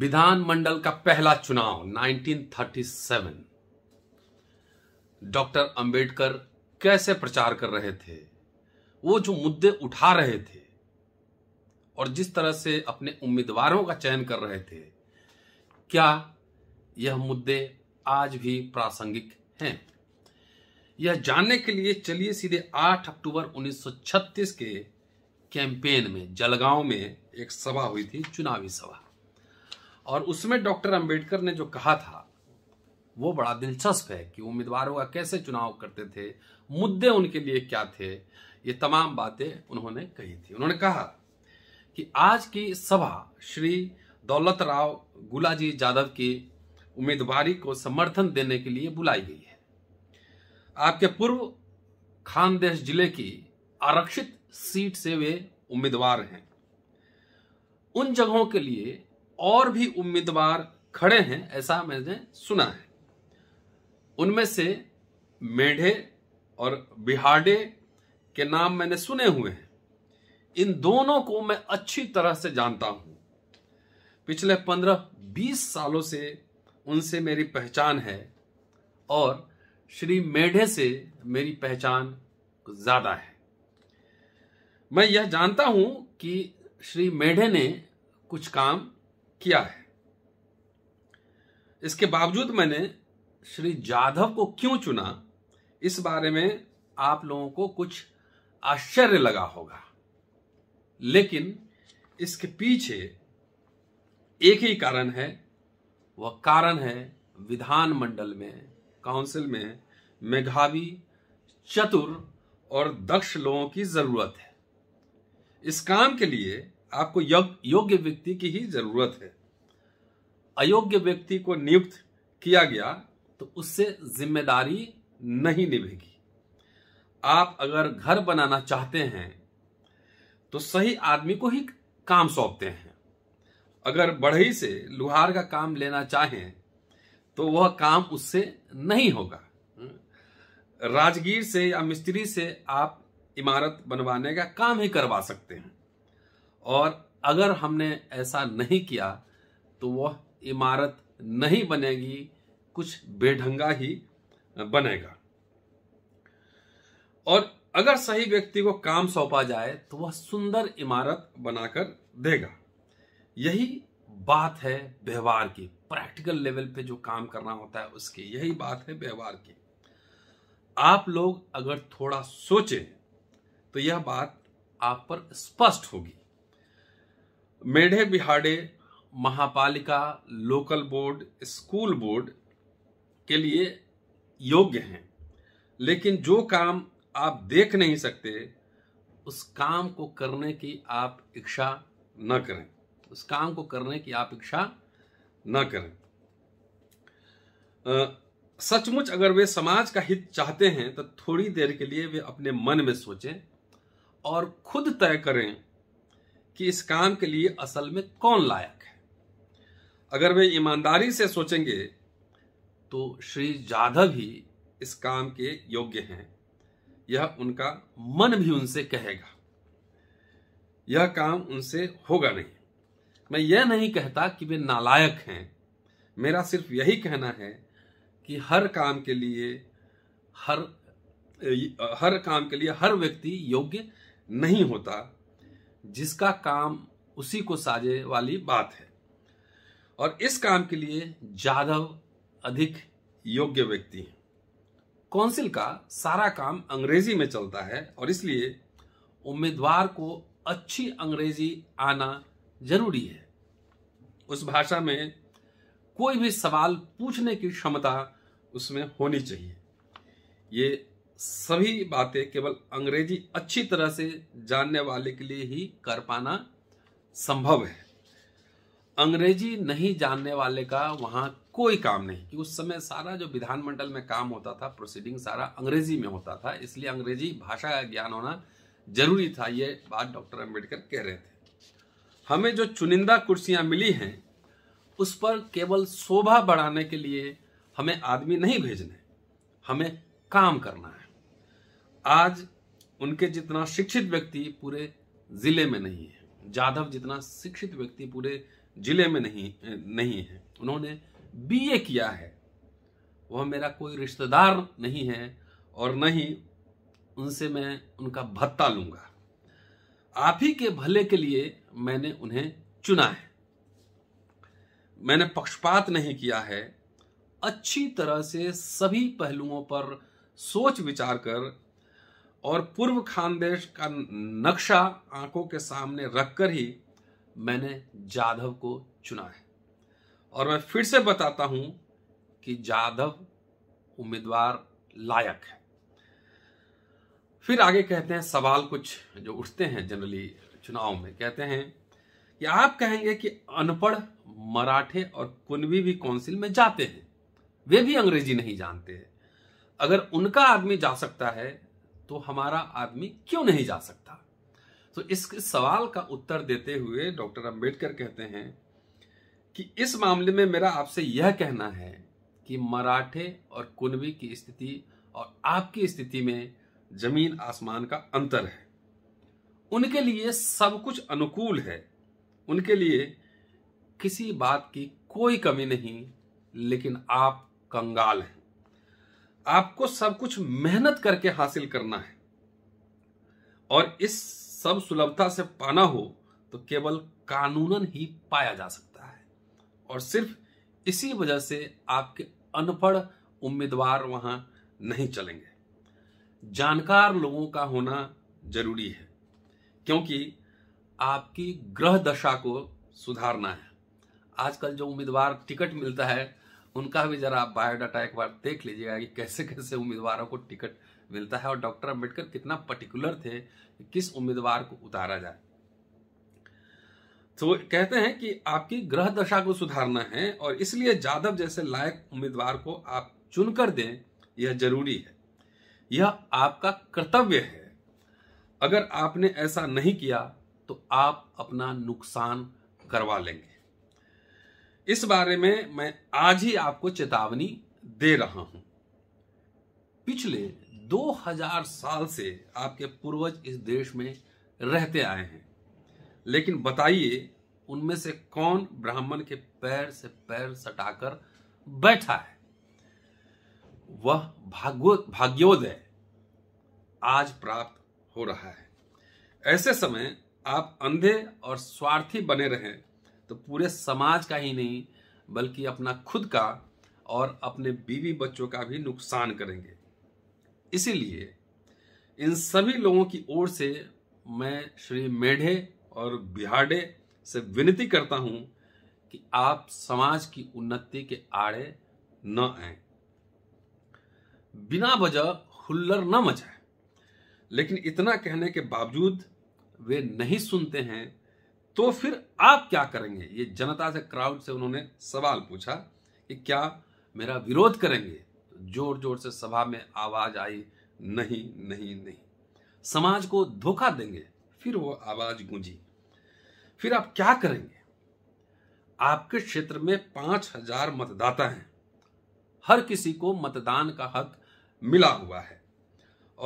विधानमंडल का पहला चुनाव 1937 डॉक्टर अंबेडकर कैसे प्रचार कर रहे थे वो जो मुद्दे उठा रहे थे और जिस तरह से अपने उम्मीदवारों का चयन कर रहे थे क्या यह मुद्दे आज भी प्रासंगिक हैं यह जानने के लिए चलिए सीधे 8 अक्टूबर 1936 के कैंपेन में जलगांव में एक सभा हुई थी चुनावी सभा और उसमें डॉक्टर अंबेडकर ने जो कहा था वो बड़ा दिलचस्प है कि उम्मीदवारों का कैसे चुनाव करते थे मुद्दे उनके लिए क्या थे ये तमाम बातें उन्होंने कही थी उन्होंने कहा कि आज की सभा श्री दौलत राव गुलाजी यादव की उम्मीदवारी को समर्थन देने के लिए बुलाई गई है आपके पूर्व खानदेश जिले की आरक्षित सीट से वे उम्मीदवार हैं उन जगहों के लिए और भी उम्मीदवार खड़े हैं ऐसा मैंने सुना है उनमें से मेढे और बिहाडे के नाम मैंने सुने हुए हैं इन दोनों को मैं अच्छी तरह से जानता हूं पिछले पंद्रह बीस सालों से उनसे मेरी पहचान है और श्री मेढे से मेरी पहचान ज्यादा है मैं यह जानता हूं कि श्री मेढे ने कुछ काम किया है इसके बावजूद मैंने श्री जाधव को क्यों चुना इस बारे में आप लोगों को कुछ आश्चर्य लगा होगा लेकिन इसके पीछे एक ही कारण है वह कारण है विधानमंडल में काउंसिल में मेघावी चतुर और दक्ष लोगों की जरूरत है इस काम के लिए आपको योग्य व्यक्ति की ही जरूरत है अयोग्य व्यक्ति को नियुक्त किया गया तो उससे जिम्मेदारी नहीं निभेगी आप अगर घर बनाना चाहते हैं तो सही आदमी को ही काम सौंपते हैं अगर बढ़ई से लुहार का काम लेना चाहें तो वह काम उससे नहीं होगा राजगीर से या मिस्त्री से आप इमारत बनवाने का काम ही करवा सकते हैं और अगर हमने ऐसा नहीं किया तो वह इमारत नहीं बनेगी कुछ बेढंगा ही बनेगा और अगर सही व्यक्ति को काम सौंपा जाए तो वह सुंदर इमारत बनाकर देगा यही बात है व्यवहार की प्रैक्टिकल लेवल पे जो काम करना होता है उसकी यही बात है व्यवहार की आप लोग अगर थोड़ा सोचें तो यह बात आप पर स्पष्ट होगी मेढे बिहाड़े महापालिका लोकल बोर्ड स्कूल बोर्ड के लिए योग्य हैं लेकिन जो काम आप देख नहीं सकते उस काम को करने की आप इच्छा न करें उस काम को करने की आप इच्छा न करें सचमुच अगर वे समाज का हित चाहते हैं तो थोड़ी देर के लिए वे अपने मन में सोचें और खुद तय करें कि इस काम के लिए असल में कौन लायक है अगर वे ईमानदारी से सोचेंगे तो श्री जाधव ही इस काम के योग्य हैं यह उनका मन भी उनसे कहेगा यह काम उनसे होगा नहीं मैं यह नहीं कहता कि वे नालायक हैं मेरा सिर्फ यही कहना है कि हर काम के लिए हर हर काम के लिए हर व्यक्ति योग्य नहीं होता जिसका काम उसी को साजे वाली बात है और इस काम के लिए जाधव अधिक योग्य व्यक्ति हैं कौंसिल का सारा काम अंग्रेजी में चलता है और इसलिए उम्मीदवार को अच्छी अंग्रेजी आना जरूरी है उस भाषा में कोई भी सवाल पूछने की क्षमता उसमें होनी चाहिए ये सभी बातें केवल अंग्रेजी अच्छी तरह से जानने वाले के लिए ही कर पाना संभव है अंग्रेजी नहीं जानने वाले का वहाँ कोई काम नहीं कि उस समय सारा जो विधानमंडल में काम होता था प्रोसीडिंग सारा अंग्रेजी में होता था इसलिए अंग्रेजी भाषा का ज्ञान होना जरूरी था ये बात डॉक्टर अम्बेडकर कह रहे थे हमें जो चुनिंदा कुर्सियां मिली हैं उस पर केवल शोभा बढ़ाने के लिए हमें आदमी नहीं भेजने हमें काम करना है आज उनके जितना शिक्षित व्यक्ति पूरे जिले में नहीं है जाधव जितना शिक्षित व्यक्ति पूरे जिले में नहीं नहीं है उन्होंने बीए किया है वह मेरा कोई रिश्तेदार नहीं है और न ही उनसे मैं उनका भत्ता लूंगा आप ही के भले के लिए मैंने उन्हें चुना है मैंने पक्षपात नहीं किया है अच्छी तरह से सभी पहलुओं पर सोच विचार कर और पूर्व खानदेश का नक्शा आंखों के सामने रखकर ही मैंने जाधव को चुना है और मैं फिर से बताता हूं कि जाधव उम्मीदवार लायक है फिर आगे कहते हैं सवाल कुछ जो उठते हैं जनरली चुनाव में कहते हैं कि आप कहेंगे कि अनपढ़ मराठे और कुनवी भी काउंसिल में जाते हैं वे भी अंग्रेजी नहीं जानते हैं अगर उनका आदमी जा सकता है तो हमारा आदमी क्यों नहीं जा सकता तो इस सवाल का उत्तर देते हुए डॉक्टर अंबेडकर कहते हैं कि इस मामले में मेरा आपसे यह कहना है कि मराठे और कुनबी की स्थिति और आपकी स्थिति में जमीन आसमान का अंतर है उनके लिए सब कुछ अनुकूल है उनके लिए किसी बात की कोई कमी नहीं लेकिन आप कंगाल हैं आपको सब कुछ मेहनत करके हासिल करना है और इस सब सुलभता से पाना हो तो केवल कानूनन ही पाया जा सकता है और सिर्फ इसी वजह से आपके अनपढ़ उम्मीदवार वहां नहीं चलेंगे जानकार लोगों का होना जरूरी है क्योंकि आपकी ग्रह दशा को सुधारना है आजकल जो उम्मीदवार टिकट मिलता है उनका भी जरा आप बायोडाटा एक बार देख लीजिएगा कि कैसे कैसे उम्मीदवारों को टिकट मिलता है और डॉक्टर अम्बेडकर कितना पर्टिकुलर थे कि किस उम्मीदवार को उतारा जाए तो कहते हैं कि आपकी ग्रह दशा को सुधारना है और इसलिए जादव जैसे लायक उम्मीदवार को आप चुनकर दें यह जरूरी है यह आपका कर्तव्य है अगर आपने ऐसा नहीं किया तो आप अपना नुकसान करवा लेंगे इस बारे में मैं आज ही आपको चेतावनी दे रहा हूं पिछले 2000 साल से आपके पूर्वज इस देश में रहते आए हैं लेकिन बताइए उनमें से कौन ब्राह्मण के पैर से पैर सटाकर बैठा है वह भागवत भाग्योदय आज प्राप्त हो रहा है ऐसे समय आप अंधे और स्वार्थी बने रहें तो पूरे समाज का ही नहीं बल्कि अपना खुद का और अपने बीवी बच्चों का भी नुकसान करेंगे इसीलिए इन सभी लोगों की ओर से मैं श्री मेढे और बिहाडे से विनती करता हूं कि आप समाज की उन्नति के आड़े न आए बिना वजह हुल्लर न मचाए लेकिन इतना कहने के बावजूद वे नहीं सुनते हैं तो फिर आप क्या करेंगे ये जनता से क्राउड से उन्होंने सवाल पूछा कि क्या मेरा विरोध करेंगे जोर जोर से सभा में आवाज आई नहीं नहीं नहीं समाज को धोखा देंगे फिर वो आवाज गूंजी फिर आप क्या करेंगे आपके क्षेत्र में पांच हजार मतदाता हैं हर किसी को मतदान का हक मिला हुआ है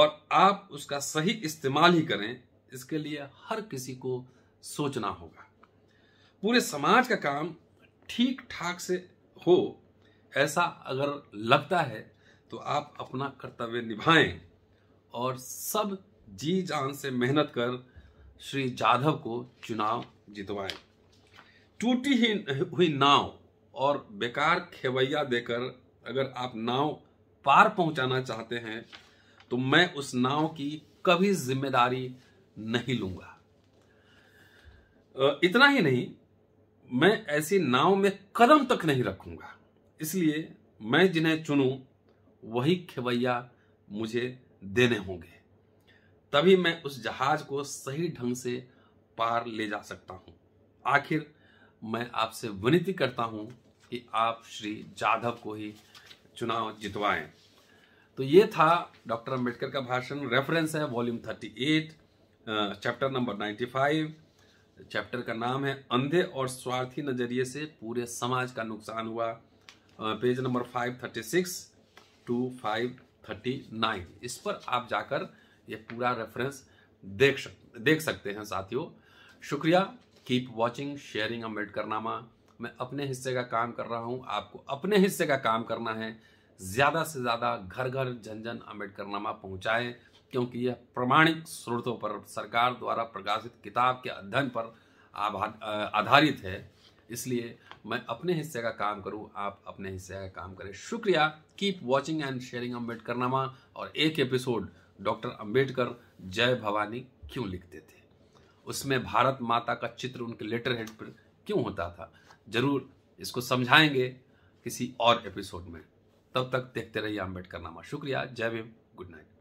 और आप उसका सही इस्तेमाल ही करें इसके लिए हर किसी को सोचना होगा पूरे समाज का काम ठीक ठाक से हो ऐसा अगर लगता है तो आप अपना कर्तव्य निभाएं और सब जी जान से मेहनत कर श्री जाधव को चुनाव जितवाएं टूटी ही हुई नाव और बेकार खेवैया देकर अगर आप नाव पार पहुंचाना चाहते हैं तो मैं उस नाव की कभी जिम्मेदारी नहीं लूंगा इतना ही नहीं मैं ऐसी नाव में कदम तक नहीं रखूंगा इसलिए मैं जिन्हें चुनूं वही खेवैया मुझे देने होंगे तभी मैं उस जहाज को सही ढंग से पार ले जा सकता हूं आखिर मैं आपसे विनती करता हूं कि आप श्री जाधव को ही चुनाव जितवाएं तो ये था डॉक्टर अंबेडकर का भाषण रेफरेंस है वॉल्यूम 38 चैप्टर नंबर 95 चैप्टर का नाम है अंधे और स्वार्थी नज़रिए से पूरे समाज का नुकसान हुआ page number five thirty six to five thirty nine इस पर आप जाकर ये पूरा रेफरेंस देख सक देख सकते हैं साथियों शुक्रिया कीप वॉचिंग शेयरिंग अम्बेडकर नामा मैं अपने हिस्से का काम कर रहा हूँ आपको अपने हिस्से का काम करना है ज़्यादा से ज़्यादा घर घर जन जन अम्बेडकर नामा पहुँचाएँ क्योंकि यह प्रमाणिक स्रोतों पर सरकार द्वारा प्रकाशित किताब के अध्ययन पर आधारित है इसलिए मैं अपने हिस्से का काम करूं आप अपने हिस्से का काम करें शुक्रिया keep watching and sharing Ambedkar Nama और एक एपिसोड डॉक्टर अम्बेडकर जय भवानी क्यों लिखते थे उसमें भारत माता का चित्र उनके लेटर हेड पर क्यों होता था जरूर इसको समझाएंगे किसी और एपिसोड में तब तक देखते रहिए अम्बेडकर नामा शुक्रिया जय भीम गुड नाइट